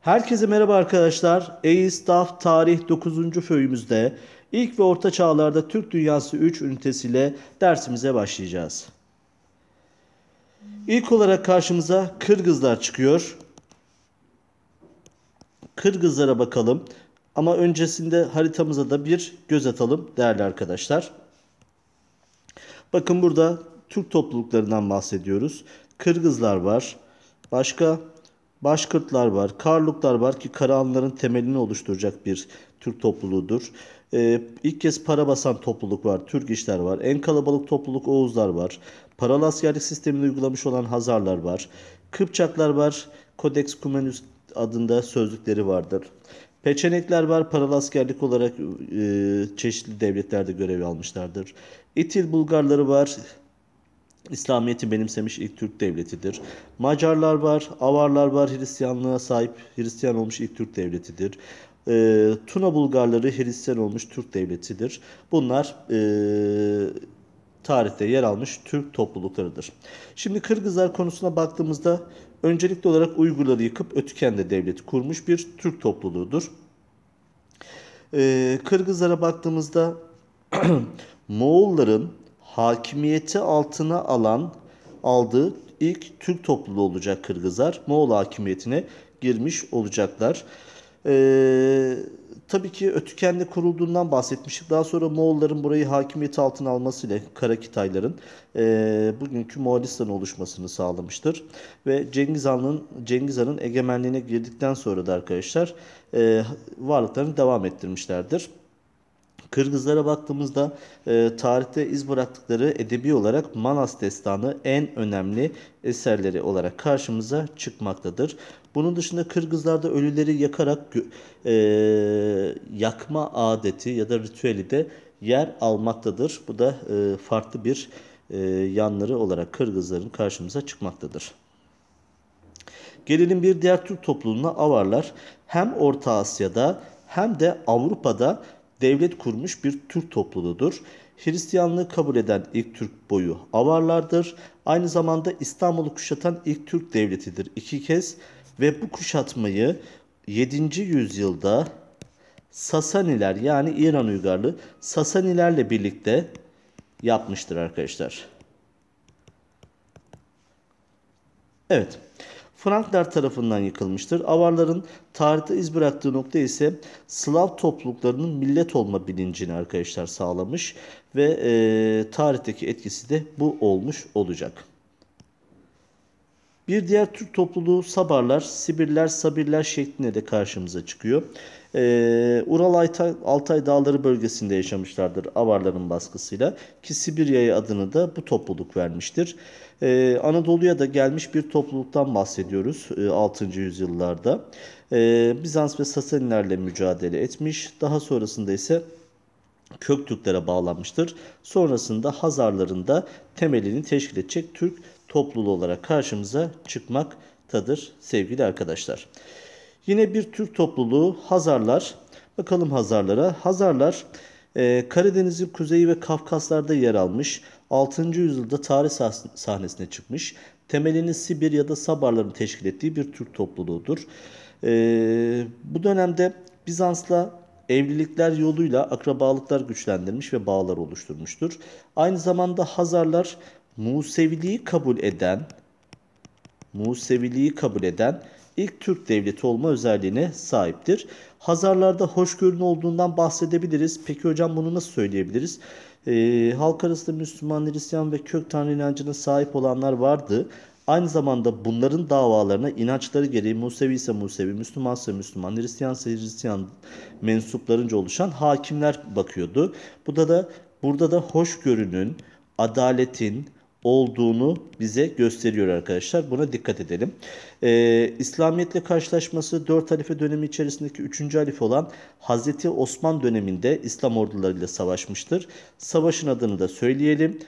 Herkese merhaba arkadaşlar. EİSTAF Tarih 9. Föyümüzde İlk ve orta çağlarda Türk Dünyası 3 ünitesiyle dersimize başlayacağız. İlk olarak karşımıza Kırgızlar çıkıyor. Kırgızlara bakalım. Ama öncesinde haritamıza da bir göz atalım değerli arkadaşlar. Bakın burada Türk topluluklarından bahsediyoruz. Kırgızlar var. Başka Başkırtlar var, Karluklar var ki Karahanlıların temelini oluşturacak bir Türk topluluğudur. Ee, ilk kez para basan topluluk var, Türk işler var. En kalabalık topluluk Oğuzlar var. Paralı askerlik sistemini uygulamış olan Hazarlar var. Kıpçaklar var, Codex Cumanus adında sözlükleri vardır. Peçenekler var paralı askerlik olarak e, çeşitli devletlerde görev almışlardır. İtil Bulgarları var İslamiyet'i benimsemiş ilk Türk devletidir. Macarlar var, Avarlar var, Hristiyanlığa sahip Hristiyan olmuş ilk Türk devletidir. E, Tuna Bulgarları Hristiyan olmuş Türk devletidir. Bunlar e, tarihte yer almış Türk topluluklarıdır. Şimdi Kırgızlar konusuna baktığımızda öncelikli olarak Uygurları yıkıp Ötüken'de devleti kurmuş bir Türk topluluğudur. E, Kırgızlara baktığımızda Moğolların hakimiyeti altına alan aldığı ilk Türk topluluğu olacak Kırgızlar. Moğol hakimiyetine girmiş olacaklar. Ee, tabii ki Ötüken'le kurulduğundan bahsetmiştik. Daha sonra Moğolların burayı hakimiyeti altına almasıyla Karakitayların e, bugünkü Moğolistan oluşmasını sağlamıştır. Ve Cengiz Han'ın Cengiz Han'ın egemenliğine girdikten sonra da arkadaşlar e, varlıklarını devam ettirmişlerdir. Kırgızlara baktığımızda e, tarihte iz bıraktıkları edebi olarak Manas Destanı en önemli eserleri olarak karşımıza çıkmaktadır. Bunun dışında Kırgızlarda ölüleri yakarak e, yakma adeti ya da ritüeli de yer almaktadır. Bu da e, farklı bir e, yanları olarak Kırgızların karşımıza çıkmaktadır. Gelelim bir diğer Türk toplumuna Avarlar. Hem Orta Asya'da hem de Avrupa'da devlet kurmuş bir Türk topluluğudur. Hristiyanlığı kabul eden ilk Türk boyu Avarlardır. Aynı zamanda İstanbul'u kuşatan ilk Türk devletidir iki kez ve bu kuşatmayı 7. yüzyılda Sasaniler yani İran uygarlığı Sasanilerle birlikte yapmıştır arkadaşlar. Evet. Frankler tarafından yıkılmıştır. Avarların tarihte iz bıraktığı nokta ise Slav topluluklarının millet olma bilincini arkadaşlar sağlamış ve e, tarihteki etkisi de bu olmuş olacak. Bir diğer Türk topluluğu Sabarlar, Sibirler, Sabirler şeklinde de karşımıza çıkıyor e, Ural Altay, Altay Dağları bölgesinde yaşamışlardır avarların baskısıyla ki Sibirya'ya adını da bu topluluk vermiştir. E, Anadolu'ya da gelmiş bir topluluktan bahsediyoruz e, 6. yüzyıllarda. E, Bizans ve Sasanilerle mücadele etmiş daha sonrasında ise Köktürklere bağlanmıştır. Sonrasında Hazarların da temelini teşkil edecek Türk topluluğu olarak karşımıza çıkmaktadır sevgili arkadaşlar. Yine bir Türk topluluğu Hazarlar. Bakalım Hazarlara. Hazarlar e, Karadeniz'in kuzeyi ve Kafkaslar'da yer almış. 6. yüzyılda tarih sah sahnesine çıkmış. Temelini da Sabarların teşkil ettiği bir Türk topluluğudur. E, bu dönemde Bizans'la evlilikler yoluyla akrabalıklar güçlendirmiş ve bağlar oluşturmuştur. Aynı zamanda Hazarlar Museviliği kabul eden Museviliği kabul eden ilk Türk devleti olma özelliğine sahiptir. Hazarlarda hoşgörün olduğundan bahsedebiliriz. Peki hocam bunu nasıl söyleyebiliriz? Ee, halk arasında Müslüman, Hristiyan ve kök tanrı inancına sahip olanlar vardı. Aynı zamanda bunların davalarına inançları gereği Musevi ise Musevi, Müslüman ise Müslüman, Hristiyan ise Hristiyan mensuplarınca oluşan hakimler bakıyordu. Burada da burada da hoşgörünün, adaletin, olduğunu bize gösteriyor arkadaşlar. Buna dikkat edelim. Ee, İslamiyetle karşılaşması 4 halife dönemi içerisindeki 3. halife olan Hazreti Osman döneminde İslam ordularıyla savaşmıştır. Savaşın adını da söyleyelim.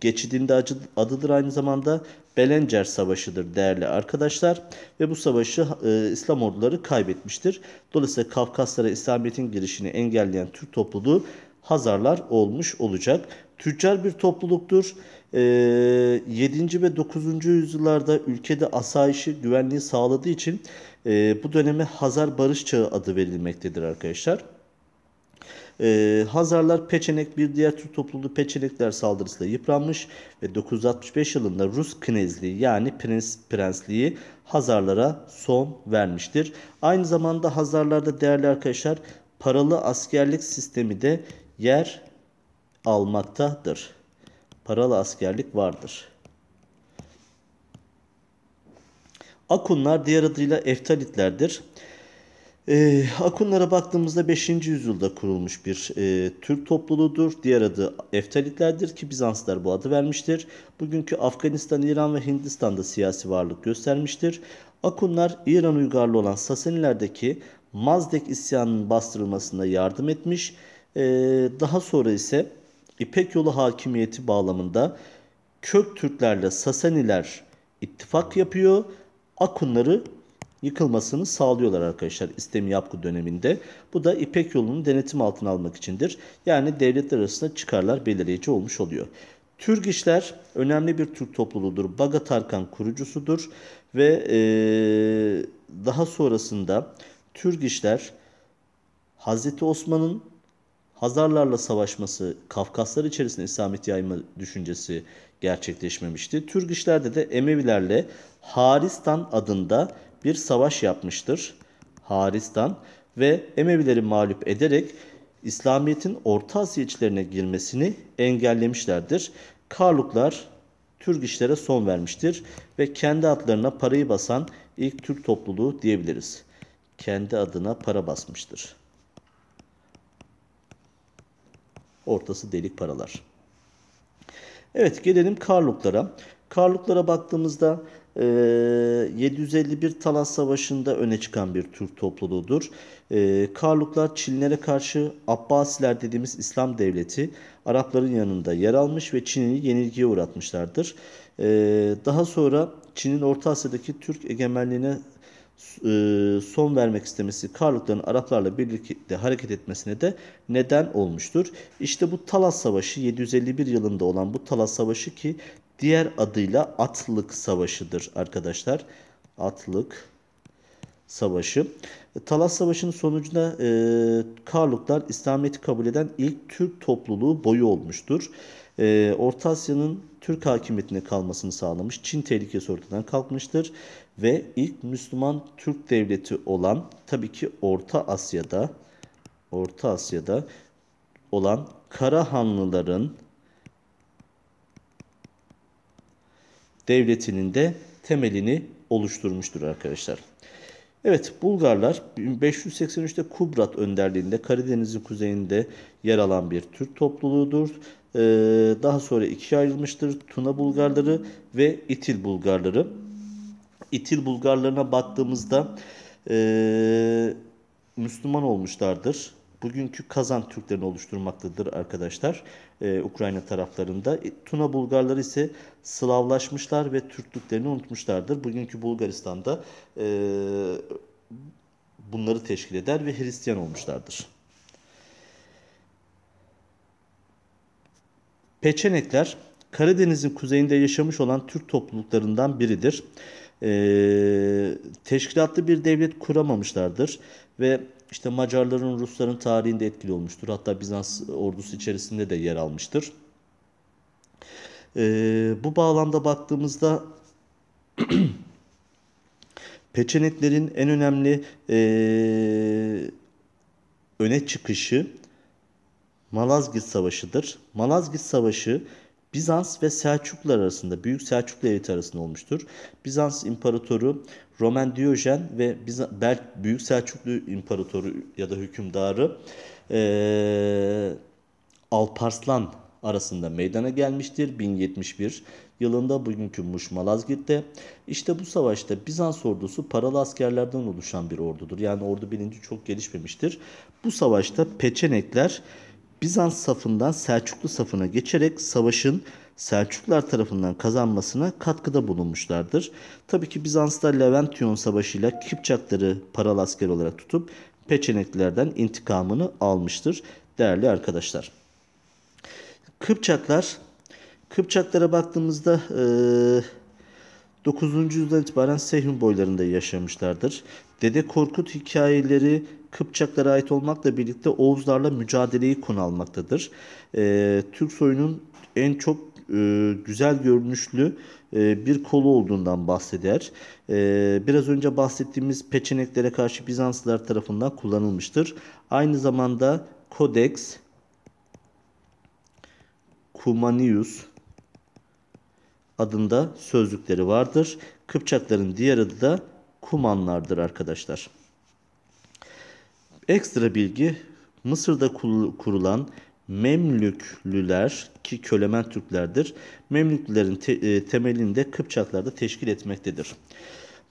Geçidinde adıdır aynı zamanda Belencer Savaşı'dır değerli arkadaşlar. Ve bu savaşı e, İslam orduları kaybetmiştir. Dolayısıyla Kafkaslara İslamiyet'in girişini engelleyen Türk topluluğu Hazarlar olmuş olacak. Tüccar bir topluluktur. E, ee, 7. ve 9. yüzyıllarda ülkede asayişi güvenliği sağladığı için e, bu döneme Hazar Barış Çağı adı verilmektedir arkadaşlar. Ee, Hazarlar Peçenek bir diğer Türk topluluğu Peçenekler saldırısıyla yıpranmış ve 965 yılında Rus knezliği yani prens, prensliği Hazarlara son vermiştir. Aynı zamanda Hazarlarda değerli arkadaşlar paralı askerlik sistemi de yer almaktadır. Paralı askerlik vardır. Akunlar diğer adıyla Eftalitlerdir. E, Akunlara baktığımızda 5. yüzyılda kurulmuş bir e, Türk topluluğudur. Diğer adı Eftalitlerdir ki Bizanslar bu adı vermiştir. Bugünkü Afganistan, İran ve Hindistan'da siyasi varlık göstermiştir. Akunlar İran uygarlığı olan Sasanilerdeki Mazdek isyanının bastırılmasında yardım etmiş ee, daha sonra ise İpek Yolu hakimiyeti bağlamında Kök Türklerle Sasaniler ittifak yapıyor. Akunları yıkılmasını sağlıyorlar arkadaşlar İstemi Yapku döneminde. Bu da İpek yolunu denetim altına almak içindir. Yani devletler arasında çıkarlar belirleyici olmuş oluyor. Türk işler önemli bir Türk topluluğudur. Baga Tarkan kurucusudur ve ee, daha sonrasında Türk işler Hazreti Osman'ın Hazarlarla savaşması, Kafkaslar içerisinde İslamiyet yayma düşüncesi gerçekleşmemişti. Türk işlerde de Emevilerle Haristan adında bir savaş yapmıştır. Haristan ve Emevileri mağlup ederek İslamiyet'in Orta Asya içlerine girmesini engellemişlerdir. Karluklar Türk işlere son vermiştir ve kendi adlarına parayı basan ilk Türk topluluğu diyebiliriz. Kendi adına para basmıştır. Ortası delik paralar. Evet gelelim Karluklara. Karluklara baktığımızda 751 e, Talas Savaşı'nda öne çıkan bir Türk topluluğudur. E, Karluklar Çinlere karşı Abbasiler dediğimiz İslam devleti Arapların yanında yer almış ve Çin'i yenilgiye uğratmışlardır. E, daha sonra Çin'in Orta Asya'daki Türk egemenliğine e, son vermek istemesi Karlıkların Araplarla birlikte hareket etmesine de neden olmuştur. İşte bu Talas Savaşı 751 yılında olan bu Talas Savaşı ki diğer adıyla Atlık Savaşı'dır arkadaşlar. Atlık Savaşı. E, Talas Savaşı'nın sonucunda e, Karluklar İslamiyet'i kabul eden ilk Türk topluluğu boyu olmuştur. E, Orta Asya'nın Türk hakimiyetine kalmasını sağlamış. Çin tehlikesi ortadan kalkmıştır ve ilk Müslüman Türk devleti olan tabii ki Orta Asya'da Orta Asya'da olan Karahanlıların devletinin de temelini oluşturmuştur arkadaşlar. Evet Bulgarlar 1583'te Kubrat önderliğinde Karadeniz'in kuzeyinde yer alan bir Türk topluluğudur. Ee, daha sonra ikiye ayrılmıştır. Tuna Bulgarları ve İtil Bulgarları. İtil Bulgarlarına baktığımızda e, Müslüman olmuşlardır. Bugünkü Kazan Türklerini oluşturmaktadır arkadaşlar e, Ukrayna taraflarında. E, Tuna Bulgarları ise Slavlaşmışlar ve Türklüklerini unutmuşlardır. Bugünkü Bulgaristan'da e, bunları teşkil eder ve Hristiyan olmuşlardır. Peçenekler Karadeniz'in kuzeyinde yaşamış olan Türk topluluklarından biridir e, teşkilatlı bir devlet kuramamışlardır ve işte Macarların, Rusların tarihinde etkili olmuştur. Hatta Bizans ordusu içerisinde de yer almıştır. E, bu bağlamda baktığımızda Peçeneklerin en önemli e, öne çıkışı Malazgirt Savaşı'dır. Malazgirt Savaşı Bizans ve Selçuklular arasında, Büyük Selçuklu devleti arasında olmuştur. Bizans imparatoru Roman Diyojen ve Büyük Selçuklu imparatoru ya da hükümdarı e, Alparslan arasında meydana gelmiştir 1071 yılında bugünkü Muş Malazgirt'te. İşte bu savaşta Bizans ordusu paralı askerlerden oluşan bir ordudur. Yani ordu bilinci çok gelişmemiştir. Bu savaşta Peçenekler Bizans safından Selçuklu safına geçerek savaşın Selçuklular tarafından kazanmasına katkıda bulunmuşlardır. Tabii ki Bizans'ta Leventiyon savaşıyla Kipçakları paralı asker olarak tutup Peçeneklilerden intikamını almıştır değerli arkadaşlar. Kıpçaklar Kıpçaklara baktığımızda e, 9. yüzyıldan itibaren Seyhun boylarında yaşamışlardır. Dede Korkut hikayeleri Kıpçaklara ait olmakla birlikte Oğuzlarla mücadeleyi konu almaktadır. E, Türk soyunun en çok e, güzel görünüşlü e, bir kolu olduğundan bahseder. E, biraz önce bahsettiğimiz peçeneklere karşı Bizanslılar tarafından kullanılmıştır. Aynı zamanda Codex, Kumanius adında sözlükleri vardır. Kıpçakların diğer adı da Kumanlardır arkadaşlar. Ekstra bilgi Mısır'da kurulan Memlüklüler ki kölemen Türklerdir. Memlüklülerin te, e, temelinde Kıpçaklar da teşkil etmektedir.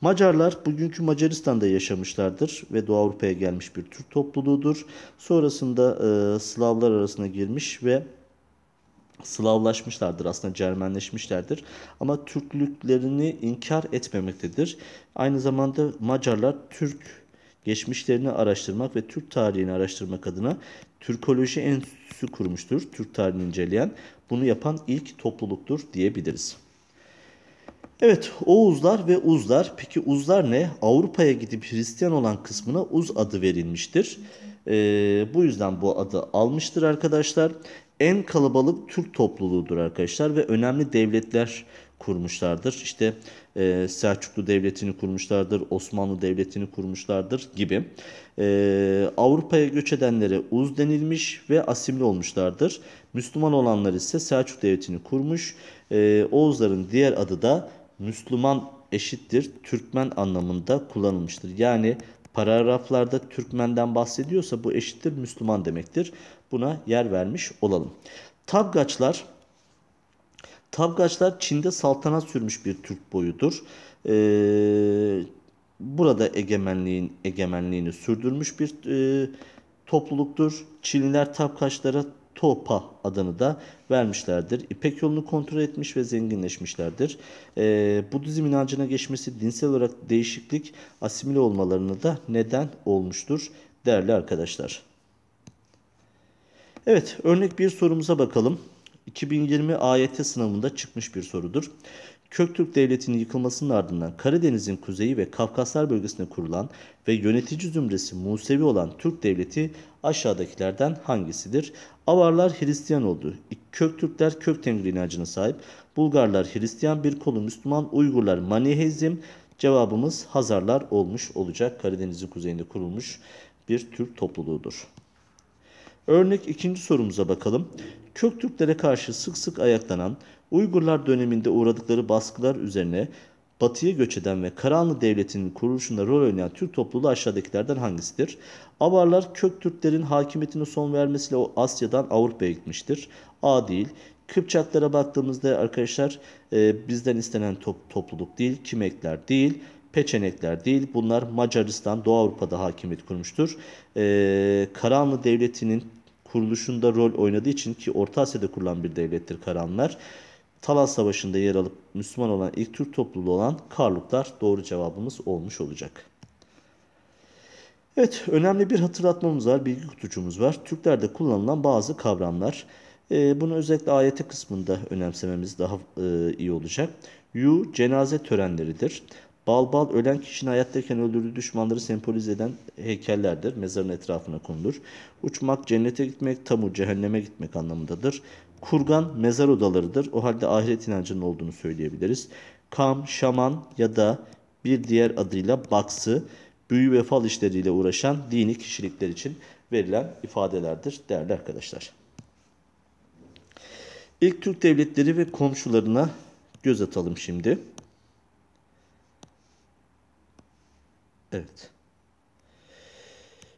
Macarlar bugünkü Macaristan'da yaşamışlardır ve Doğu Avrupa'ya gelmiş bir Türk topluluğudur. Sonrasında e, Slavlar arasına girmiş ve Slavlaşmışlardır aslında Cermenleşmişlerdir ama Türklüklerini inkar etmemektedir. Aynı zamanda Macarlar Türk geçmişlerini araştırmak ve Türk tarihini araştırmak adına Türkoloji Enstitüsü kurmuştur. Türk tarihini inceleyen, bunu yapan ilk topluluktur diyebiliriz. Evet, Oğuzlar ve Uzlar. Peki Uzlar ne? Avrupa'ya gidip Hristiyan olan kısmına Uz adı verilmiştir. Ee, bu yüzden bu adı almıştır arkadaşlar. En kalabalık Türk topluluğudur arkadaşlar ve önemli devletler kurmuşlardır. İşte e, Selçuklu Devleti'ni kurmuşlardır, Osmanlı Devleti'ni kurmuşlardır gibi. E, Avrupa'ya göç edenlere Uz denilmiş ve asimli olmuşlardır. Müslüman olanlar ise Selçuk Devleti'ni kurmuş. E, Oğuzların diğer adı da Müslüman eşittir Türkmen anlamında kullanılmıştır. Yani paragraflarda Türkmen'den bahsediyorsa bu eşittir Müslüman demektir. Buna yer vermiş olalım. Tabgaçlar Tavgaçlar Çin'de saltanat sürmüş bir Türk boyudur. Ee, burada egemenliğin egemenliğini sürdürmüş bir e, topluluktur. Çinliler Tavkaçlara Topa adını da vermişlerdir. İpek yolunu kontrol etmiş ve zenginleşmişlerdir. E, ee, Budizm inancına geçmesi dinsel olarak değişiklik asimile olmalarına da neden olmuştur değerli arkadaşlar. Evet örnek bir sorumuza bakalım. 2020 AYT sınavında çıkmış bir sorudur. Köktürk Devleti'nin yıkılmasının ardından Karadeniz'in kuzeyi ve Kafkaslar bölgesine kurulan ve yönetici zümresi Musevi olan Türk Devleti aşağıdakilerden hangisidir? Avarlar Hristiyan oldu. Köktürkler Köktengri tengri inancına sahip. Bulgarlar Hristiyan bir kolu Müslüman. Uygurlar Manihezim. Cevabımız Hazarlar olmuş olacak. Karadeniz'in kuzeyinde kurulmuş bir Türk topluluğudur. Örnek ikinci sorumuza bakalım. Kök Türklere karşı sık sık ayaklanan Uygurlar döneminde uğradıkları baskılar üzerine batıya göç eden ve Karahanlı Devleti'nin kuruluşunda rol oynayan Türk topluluğu aşağıdakilerden hangisidir? Avarlar kök Türklerin hakimiyetine son vermesiyle o Asya'dan Avrupa'ya gitmiştir. A değil. Kıpçaklara baktığımızda arkadaşlar e, bizden istenen top, topluluk değil, Kimekler değil, Peçenekler değil. Bunlar Macaristan, Doğu Avrupa'da hakimiyet kurmuştur. E, Karahanlı Devleti'nin kuruluşunda rol oynadığı için ki Orta Asya'da kurulan bir devlettir Karanlar. Talas Savaşı'nda yer alıp Müslüman olan ilk Türk topluluğu olan Karluklar doğru cevabımız olmuş olacak. Evet önemli bir hatırlatmamız var, bilgi kutucuğumuz var. Türklerde kullanılan bazı kavramlar. E, bunu özellikle ayete kısmında önemsememiz daha e, iyi olacak. Yu cenaze törenleridir. Balbal ölen kişinin hayattayken öldürdüğü düşmanları sembolize eden heykellerdir. Mezarın etrafına konulur. Uçmak cennete gitmek, tamu cehenneme gitmek anlamındadır. Kurgan mezar odalarıdır. O halde ahiret inancının olduğunu söyleyebiliriz. Kam, şaman ya da bir diğer adıyla baksı, büyü ve fal işleriyle uğraşan dini kişilikler için verilen ifadelerdir değerli arkadaşlar. İlk Türk devletleri ve komşularına göz atalım şimdi. Evet.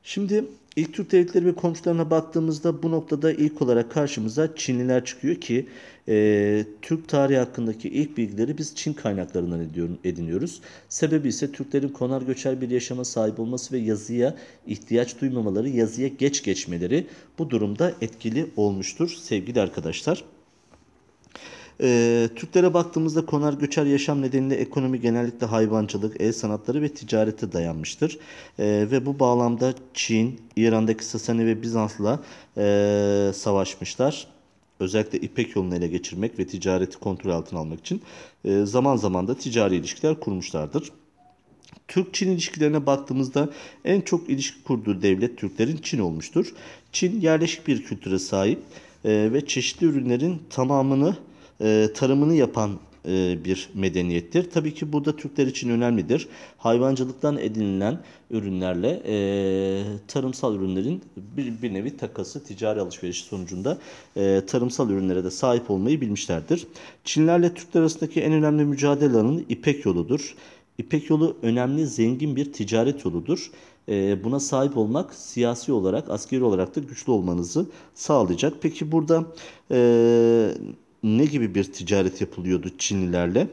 Şimdi ilk Türk devletleri ve komşularına baktığımızda bu noktada ilk olarak karşımıza Çinliler çıkıyor ki e, Türk tarihi hakkındaki ilk bilgileri biz Çin kaynaklarından ediniyoruz. Sebebi ise Türklerin konar göçer bir yaşama sahip olması ve yazıya ihtiyaç duymamaları, yazıya geç geçmeleri bu durumda etkili olmuştur sevgili arkadaşlar. E, Türklere baktığımızda konar göçer yaşam nedeniyle ekonomi genellikle hayvancılık, el sanatları ve ticarete dayanmıştır. E, ve bu bağlamda Çin, İran'daki Sasani ve Bizans'la e, savaşmışlar özellikle İpek yolunu ele geçirmek ve ticareti kontrol altına almak için e, zaman zaman da ticari ilişkiler kurmuşlardır. Türk-Çin ilişkilerine baktığımızda en çok ilişki kurduğu devlet Türklerin Çin olmuştur. Çin yerleşik bir kültüre sahip e, ve çeşitli ürünlerin tamamını e, tarımını yapan e, bir medeniyettir. Tabii ki burada Türkler için önemlidir. Hayvancılıktan edinilen ürünlerle e, tarımsal ürünlerin bir, bir nevi takası ticari alışveriş sonucunda e, tarımsal ürünlere de sahip olmayı bilmişlerdir. Çinlerle Türkler arasındaki en önemli mücadele alanı İpek yoludur. İpek yolu önemli zengin bir ticaret yoludur. E, buna sahip olmak siyasi olarak askeri olarak da güçlü olmanızı sağlayacak. Peki burada e, ne gibi bir ticaret yapılıyordu Çinlilerle?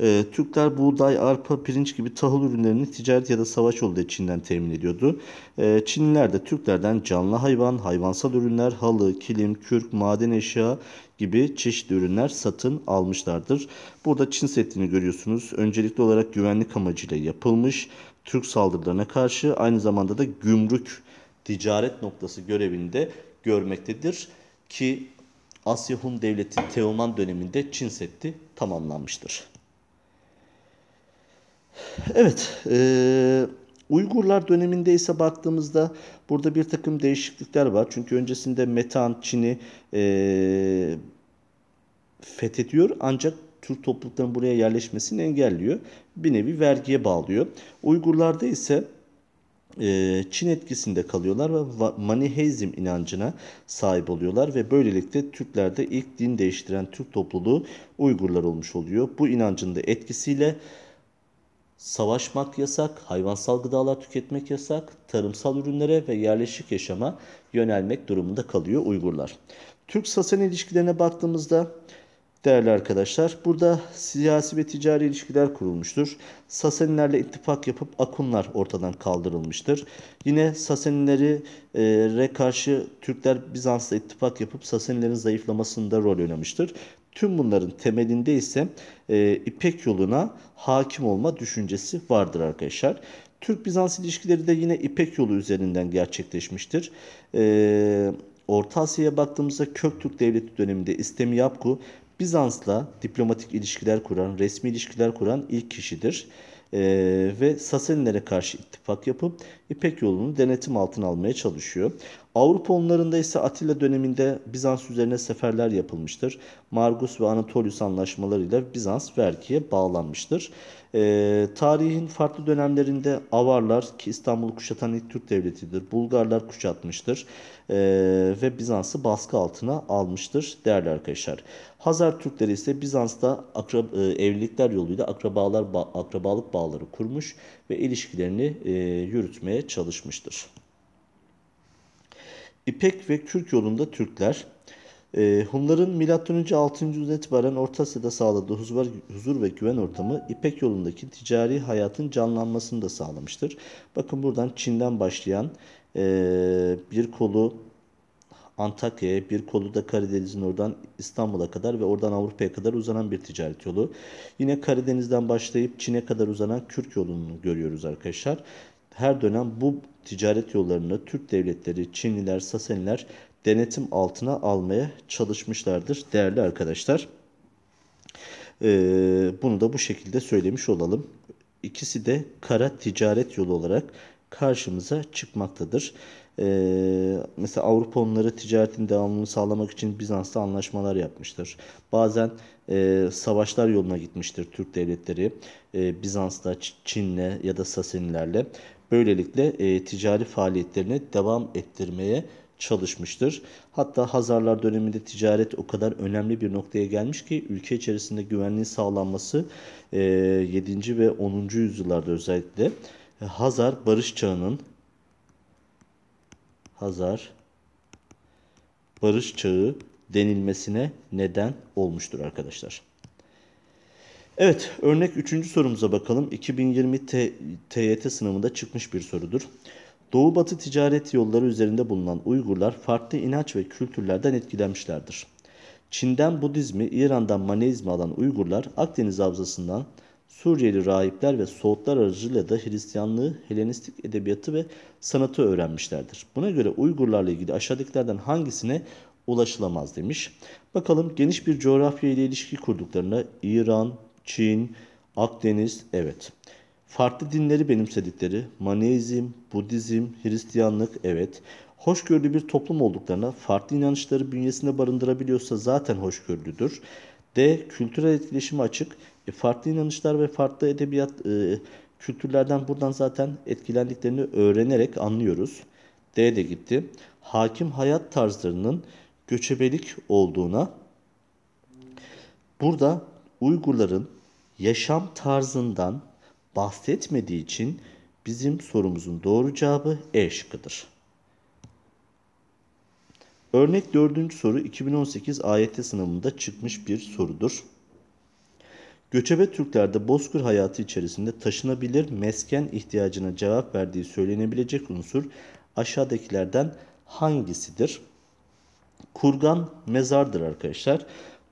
E, Türkler buğday, arpa, pirinç gibi tahıl ürünlerini ticaret ya da savaş yoluyla Çin'den temin ediyordu. E, Çinliler de Türklerden canlı hayvan, hayvansal ürünler, halı, kilim, kürk, maden eşya gibi çeşitli ürünler satın almışlardır. Burada Çin setini görüyorsunuz. Öncelikli olarak güvenlik amacıyla yapılmış Türk saldırılarına karşı aynı zamanda da gümrük ticaret noktası görevinde görmektedir ki Asya Hun Devleti Teoman döneminde Çin Seddi tamamlanmıştır. Evet, e, Uygurlar döneminde ise baktığımızda burada bir takım değişiklikler var. Çünkü öncesinde Metan Çin'i e, fethediyor ancak Türk topluluklarının buraya yerleşmesini engelliyor. Bir nevi vergiye bağlıyor. Uygurlarda ise e, Çin etkisinde kalıyorlar ve Maniheizm inancına sahip oluyorlar ve böylelikle Türklerde ilk din değiştiren Türk topluluğu Uygurlar olmuş oluyor. Bu inancın da etkisiyle savaşmak yasak, hayvansal gıdalar tüketmek yasak, tarımsal ürünlere ve yerleşik yaşama yönelmek durumunda kalıyor Uygurlar. Türk-Sasen ilişkilerine baktığımızda Değerli arkadaşlar, burada siyasi ve ticari ilişkiler kurulmuştur. Sasanilerle ittifak yapıp Akunlar ortadan kaldırılmıştır. Yine e, re karşı Türkler Bizans'la ittifak yapıp Sasanilerin zayıflamasında rol oynamıştır. Tüm bunların temelinde ise e, İpek yoluna hakim olma düşüncesi vardır arkadaşlar. Türk-Bizans ilişkileri de yine İpek yolu üzerinden gerçekleşmiştir. Ee, Orta Asya'ya baktığımızda Köktürk Devleti döneminde İstemi Yapku Bizans'la diplomatik ilişkiler kuran, resmi ilişkiler kuran ilk kişidir. Ee, ve Sasenilere karşı ittifak yapıp İpek yolunu denetim altına almaya çalışıyor. Avrupa onlarında ise Atilla döneminde Bizans üzerine seferler yapılmıştır. Margus ve Anatolius anlaşmalarıyla Bizans vergiye bağlanmıştır. Ee, tarihin farklı dönemlerinde Avarlar ki İstanbul'u kuşatan ilk Türk devletidir. Bulgarlar kuşatmıştır ee, ve Bizans'ı baskı altına almıştır değerli arkadaşlar. Hazar Türkleri ise Bizans'ta akrab, e, evlilikler yoluyla akrabalar akrabalık bağları kurmuş ve ilişkilerini e, yürütmeye çalışmıştır. İpek ve Türk yolunda Türkler e, Hunların M.Ö. 6. yüzyılda itibaren Orta Asya'da sağladığı huzur, huzur ve güven ortamı İpek yolundaki ticari hayatın canlanmasını da sağlamıştır. Bakın buradan Çin'den başlayan e, bir kolu Antakya'ya, bir kolu da Karadeniz'in oradan İstanbul'a kadar ve oradan Avrupa'ya kadar uzanan bir ticaret yolu. Yine Karadeniz'den başlayıp Çin'e kadar uzanan Kürk yolunu görüyoruz arkadaşlar. Her dönem bu ticaret yollarını Türk devletleri, Çinliler, Sasaniler denetim altına almaya çalışmışlardır değerli arkadaşlar. Ee, bunu da bu şekilde söylemiş olalım. İkisi de kara ticaret yolu olarak karşımıza çıkmaktadır. Ee, mesela Avrupa onları ticaretin devamını sağlamak için Bizans'ta anlaşmalar yapmıştır. Bazen e, savaşlar yoluna gitmiştir Türk devletleri e, Bizans'la, Çin'le ya da Sasanilerle. Böylelikle e, ticari faaliyetlerini devam ettirmeye çalışmıştır. Hatta Hazarlar döneminde ticaret o kadar önemli bir noktaya gelmiş ki ülke içerisinde güvenliğin sağlanması 7. E, ve 10. yüzyıllarda özellikle e, Hazar barış çağının Hazar Barış Çağı denilmesine neden olmuştur arkadaşlar. Evet örnek 3. sorumuza bakalım. 2020 TYT sınavında çıkmış bir sorudur. Doğu batı ticaret yolları üzerinde bulunan Uygurlar farklı inanç ve kültürlerden etkilenmişlerdir. Çin'den Budizmi, İran'dan Maneizmi alan Uygurlar Akdeniz Havzası'ndan Suriyeli rahipler ve Soğutlar aracılığıyla da Hristiyanlığı, Helenistik edebiyatı ve sanatı öğrenmişlerdir. Buna göre Uygurlarla ilgili aşağıdakilerden hangisine ulaşılamaz demiş. Bakalım geniş bir coğrafya ile ilişki kurduklarına İran, Çin, Akdeniz evet. Farklı dinleri benimsedikleri Maneizm, Budizm, Hristiyanlık evet. Hoşgörülü bir toplum olduklarına farklı inanışları bünyesinde barındırabiliyorsa zaten hoşgörülüdür. D. Kültürel etkileşime açık e, farklı inanışlar ve farklı edebiyat e, kültürlerden buradan zaten etkilendiklerini öğrenerek anlıyoruz. D de gitti. Hakim hayat tarzlarının göçebelik olduğuna burada Uygurların yaşam tarzından bahsetmediği için bizim sorumuzun doğru cevabı E şıkkıdır. Örnek dördüncü soru 2018 AYT sınavında çıkmış bir sorudur. Göçebe Türklerde bozkır hayatı içerisinde taşınabilir mesken ihtiyacına cevap verdiği söylenebilecek unsur aşağıdakilerden hangisidir? Kurgan mezardır arkadaşlar.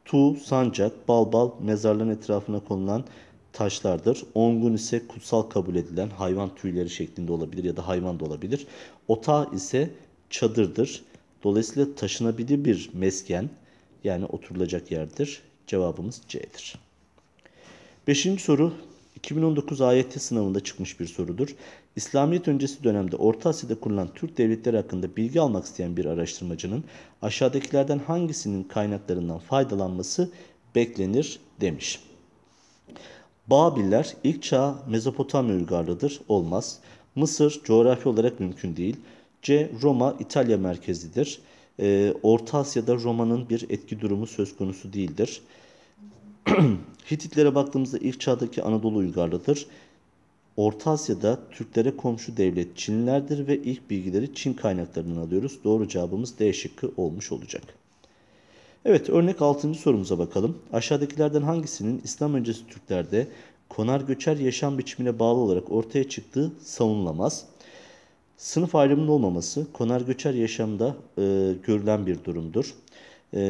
Tu, sancak, balbal mezarların etrafına konulan taşlardır. Ongun ise kutsal kabul edilen hayvan tüyleri şeklinde olabilir ya da hayvan da olabilir. Ota ise çadırdır. Dolayısıyla taşınabilir bir mesken yani oturulacak yerdir. Cevabımız C'dir. Beşinci soru 2019 AYT sınavında çıkmış bir sorudur. İslamiyet öncesi dönemde Orta Asya'da kurulan Türk devletleri hakkında bilgi almak isteyen bir araştırmacının aşağıdakilerden hangisinin kaynaklarından faydalanması beklenir demiş. Babiller ilk çağ Mezopotamya uygarlığıdır. Olmaz. Mısır coğrafi olarak mümkün değil. C. Roma İtalya merkezlidir. Ee, Orta Asya'da Roma'nın bir etki durumu söz konusu değildir. Hititlere baktığımızda ilk çağdaki Anadolu uygarlıdır. Orta Asya'da Türklere komşu devlet Çinlerdir ve ilk bilgileri Çin kaynaklarından alıyoruz. Doğru cevabımız D şıkkı olmuş olacak. Evet örnek 6. sorumuza bakalım. Aşağıdakilerden hangisinin İslam öncesi Türklerde konar göçer yaşam biçimine bağlı olarak ortaya çıktığı savunulamaz? Sınıf ayrımının olmaması konar göçer yaşamda e, görülen bir durumdur e,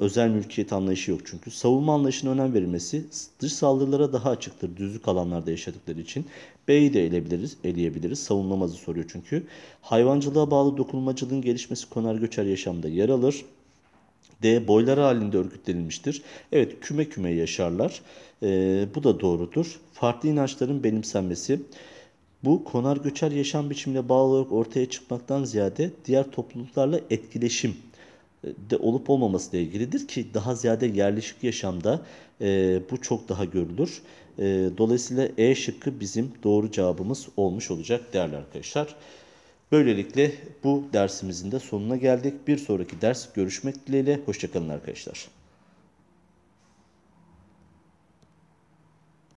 özel mülkiyet anlayışı yok çünkü. Savunma anlayışına önem verilmesi dış saldırılara daha açıktır düzlük alanlarda yaşadıkları için. B'yi de eleyebiliriz, eleyebiliriz. Savunlamazı soruyor çünkü. Hayvancılığa bağlı dokunmacılığın gelişmesi konar göçer yaşamda yer alır. D. Boylar halinde örgütlenilmiştir. Evet küme küme yaşarlar. E, bu da doğrudur. Farklı inançların benimsenmesi. Bu konar göçer yaşam biçimine bağlı olarak ortaya çıkmaktan ziyade diğer topluluklarla etkileşim de olup olmaması ile ilgilidir ki daha ziyade yerleşik yaşamda e, bu çok daha görülür. E, dolayısıyla E şıkkı bizim doğru cevabımız olmuş olacak değerli arkadaşlar. Böylelikle bu dersimizin de sonuna geldik. Bir sonraki ders görüşmek dileğiyle. Hoşçakalın arkadaşlar.